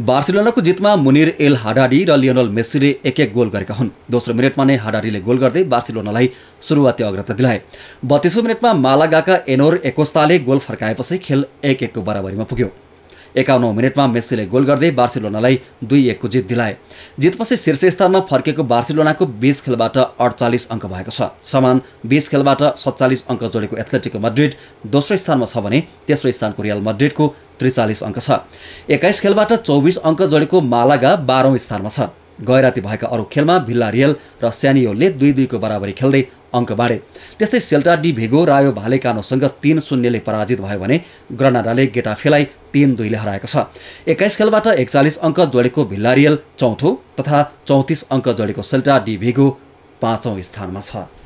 बार्सिलोनाको जितमा मुनिर L हाडाडी र Lionel मेस्सीले एक एक गोल गरेका हुन् दोस्रो मिनटमा नै हाडाडीले गोल गर्दै बार्सिलोनालाई सुरुवाती अग्रता दिलाए बत्तीसौँ मिनटमा मालागाका एनोर एकोस्ताले गोल फर्काएपछि खेल एक एकको बराबरीमा पुग्यो एकाउन्नौ मिनटमा मेस्सीले गोल गर्दै बार्सिलोनालाई दुई एकको जित दिलाए जितपछि शीर्ष स्थानमा फर्केको बार्सिलोनाको बिस खेलबाट अडचालिस अङ्क भएको छ समान बिस खेलबाट सत्तालिस अङ्क जोडेको एथलेटिक मड्रिड दोस्रो स्थानमा छ भने तेस्रो स्थानको रियल मड्रिडको त्रिचालिस अङ्क छ एक्काइस खेलबाट चौबिस अङ्क जोडेको मालागा बाह्रौँ स्थानमा छ गैराती भएका अरू खेलमा भिल्ला रियल र स्यानियोलले दुई दुईको बराबरी खेल्दै अङ्क बाँडे त्यस्तै सेल्टा डी भेगो रायो भालेकानोसँग तीन शून्यले पराजित भयो भने ग्रनाडाले गेटाफेलाई तीन दुईले हराएको छ एक्काइस खेलबाट एकचालिस अङ्क जोडेको भिल्लारियल चौथो तथा चौतिस अङ्क जोडेको सेल्टा डी भेगो पाँचौँ स्थानमा छ